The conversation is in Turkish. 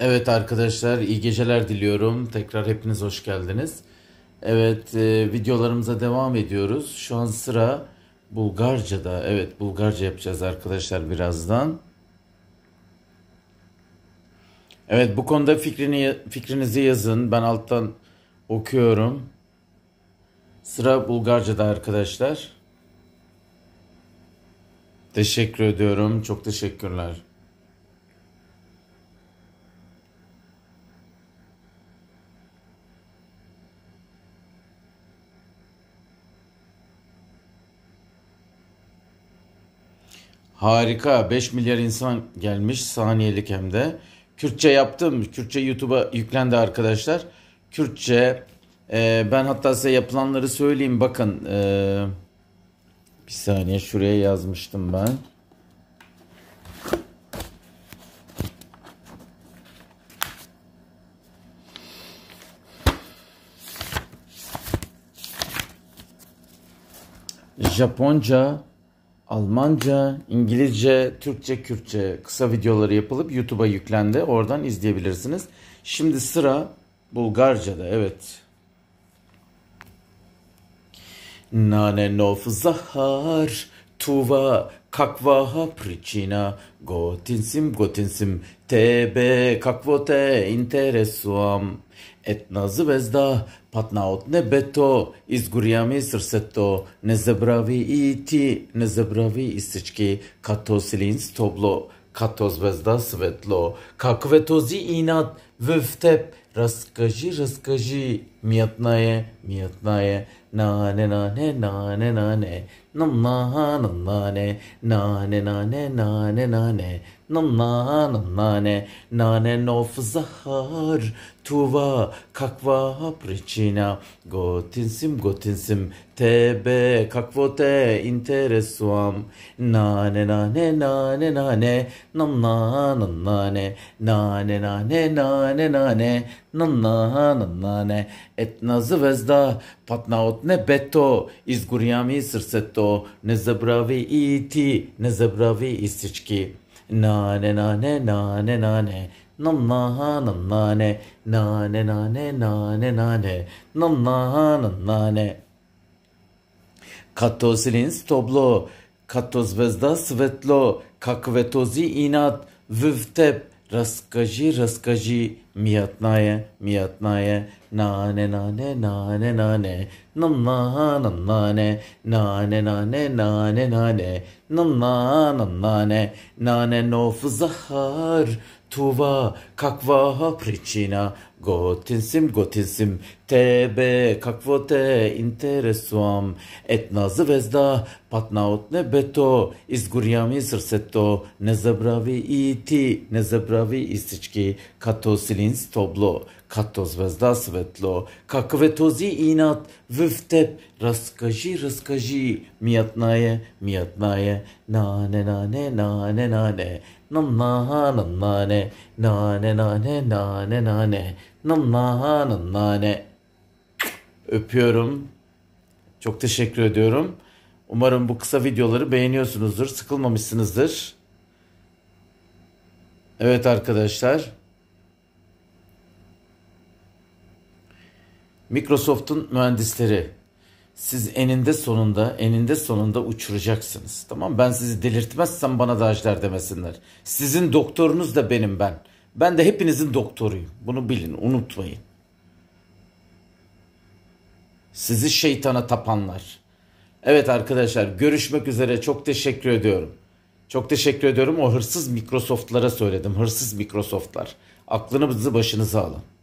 Evet arkadaşlar iyi geceler diliyorum. Tekrar hepiniz hoş geldiniz. Evet e, videolarımıza devam ediyoruz. Şu an sıra Bulgarca'da. Evet Bulgarca yapacağız arkadaşlar birazdan. Evet bu konuda fikrini fikrinizi yazın. Ben alttan okuyorum. Sıra Bulgarca'da arkadaşlar. Teşekkür ediyorum. Çok teşekkürler. Harika 5 milyar insan gelmiş saniyelik hem de. Kürtçe yaptım. Kürtçe YouTube'a yüklendi arkadaşlar. Kürtçe e, ben hatta size yapılanları söyleyeyim bakın. E, bir saniye şuraya yazmıştım ben. Japonca Almanca, İngilizce, Türkçe, Kürtçe kısa videoları yapılıp YouTube'a yüklendi. Oradan izleyebilirsiniz. Şimdi sıra Bulgarca'da evet. Nane nov zahar tuva kakva pričina gotinsim gotinsim tebe kakvo te interesuam Една звезда падна от небето, изгоря ми сърцето, не забрави и ти, не забрави и всички, като селин, стобло, като звезда светло. Какъв е този инат в теб? Разкажи, разкажи, мятна е, мятна е, nane nane nane nane nam na nam nane nane nane nane nane nam na nam nane nane nof zahar tuva kakva pričina gotinsim gotinsim tebe kakvo te interesuam nane nane nane nane nam na nam nane nane nane nane nane Nanna nanna ne etna zvezda patnaotne beto iz gurjami srceto ne zabravi i ti ne zabravi i sički nane nane nane nane nanna nannane nane nane nane nane nanna nannane Kato silins toblo, kato zvezda svetlo, kakvetozi inat, vüvtep, Raskacı raskacı miyatnaye miyatnaye nane nane nane nane nam na nam nane nane nane nane nane nam na nam nane nane nof zahar tuva kakva pričina Gotinsim gotinsim tebe kakvote interesuam et na zvezda patna od nebeto izgurjami srceto ne zabravi iti, ne zabravi istički kato silin stoblo kato zvezda svetlo kakve inat vüftep raskaji raskaji miyatnaye miyatnaye nane nane nane nane nam nane nane nane nane nane nane Nanna nane. Öpüyorum. Çok teşekkür ediyorum. Umarım bu kısa videoları beğeniyorsunuzdur, sıkılmamışsınızdır. Evet arkadaşlar. Microsoft'un mühendisleri siz eninde sonunda eninde sonunda uçuracaksınız. Tamam ben sizi delirtmezsem bana da ajder demesinler. Sizin doktorunuz da benim ben. Ben de hepinizin doktoruyum. Bunu bilin, unutmayın. Sizi şeytana tapanlar. Evet arkadaşlar, görüşmek üzere. Çok teşekkür ediyorum. Çok teşekkür ediyorum. O hırsız Microsoft'lara söyledim. Hırsız Microsoft'lar. Aklınızı başınıza alın.